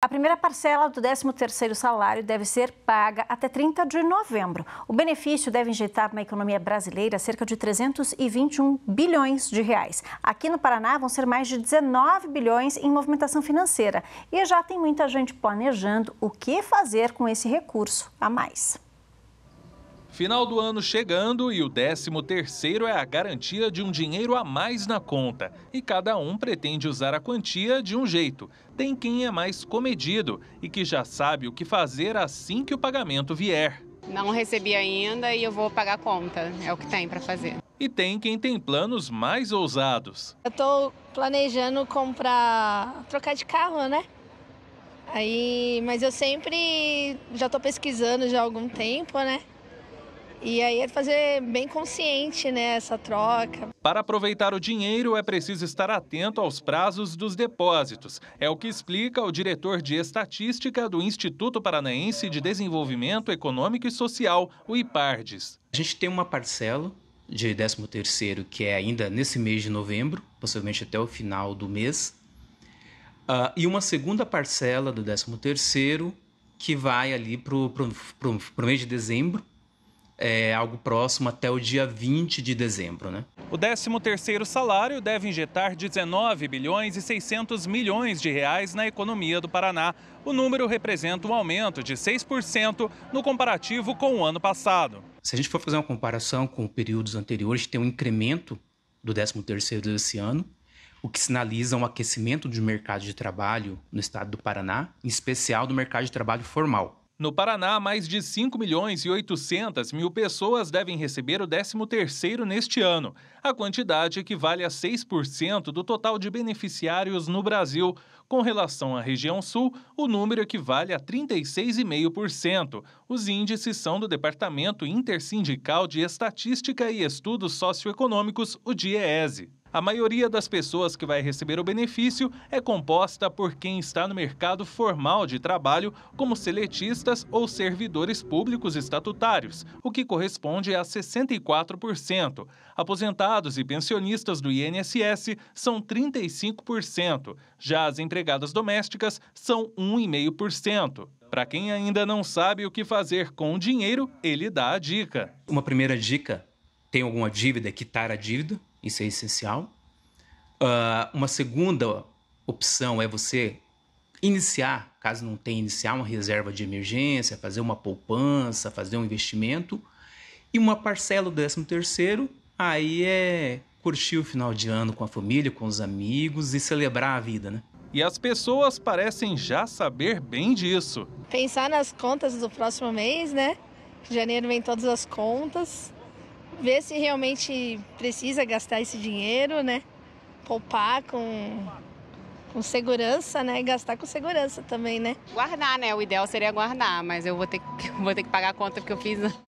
A primeira parcela do 13º salário deve ser paga até 30 de novembro. O benefício deve injetar na economia brasileira cerca de 321 bilhões de reais. Aqui no Paraná vão ser mais de 19 bilhões em movimentação financeira. E já tem muita gente planejando o que fazer com esse recurso a mais. Final do ano chegando e o 13 terceiro é a garantia de um dinheiro a mais na conta. E cada um pretende usar a quantia de um jeito. Tem quem é mais comedido e que já sabe o que fazer assim que o pagamento vier. Não recebi ainda e eu vou pagar a conta, é o que tem para fazer. E tem quem tem planos mais ousados. Eu estou planejando comprar, trocar de carro, né? Aí, mas eu sempre já estou pesquisando já há algum tempo, né? E aí é fazer bem consciente né, essa troca. Para aproveitar o dinheiro, é preciso estar atento aos prazos dos depósitos. É o que explica o diretor de Estatística do Instituto Paranaense de Desenvolvimento Econômico e Social, o IPARDES. A gente tem uma parcela de 13º que é ainda nesse mês de novembro, possivelmente até o final do mês. Uh, e uma segunda parcela do 13º que vai ali para o mês de dezembro, é, algo próximo até o dia 20 de dezembro. Né? O 13º salário deve injetar 19 bilhões e 600 milhões de reais na economia do Paraná. O número representa um aumento de 6% no comparativo com o ano passado. Se a gente for fazer uma comparação com períodos anteriores, tem um incremento do 13º desse ano, o que sinaliza um aquecimento do mercado de trabalho no estado do Paraná, em especial do mercado de trabalho formal. No Paraná, mais de 5 milhões e 800 mil pessoas devem receber o 13º neste ano. A quantidade equivale a 6% do total de beneficiários no Brasil. Com relação à região sul, o número equivale a 36,5%. Os índices são do Departamento Intersindical de Estatística e Estudos Socioeconômicos, o DIEESE. A maioria das pessoas que vai receber o benefício é composta por quem está no mercado formal de trabalho, como seletistas ou servidores públicos estatutários, o que corresponde a 64%. Aposentados e pensionistas do INSS são 35%, já as empregadas domésticas são 1,5%. Para quem ainda não sabe o que fazer com o dinheiro, ele dá a dica. Uma primeira dica: tem alguma dívida, quitar a dívida isso é essencial. Uh, uma segunda opção é você iniciar, caso não tenha iniciar, uma reserva de emergência, fazer uma poupança, fazer um investimento. E uma parcela do 13 terceiro, aí é curtir o final de ano com a família, com os amigos e celebrar a vida, né? E as pessoas parecem já saber bem disso. Pensar nas contas do próximo mês, né? Janeiro vem todas as contas ver se realmente precisa gastar esse dinheiro, né? Poupar com, com segurança, né? gastar com segurança também, né? Guardar, né? O ideal seria guardar, mas eu vou ter, vou ter que pagar a conta que eu fiz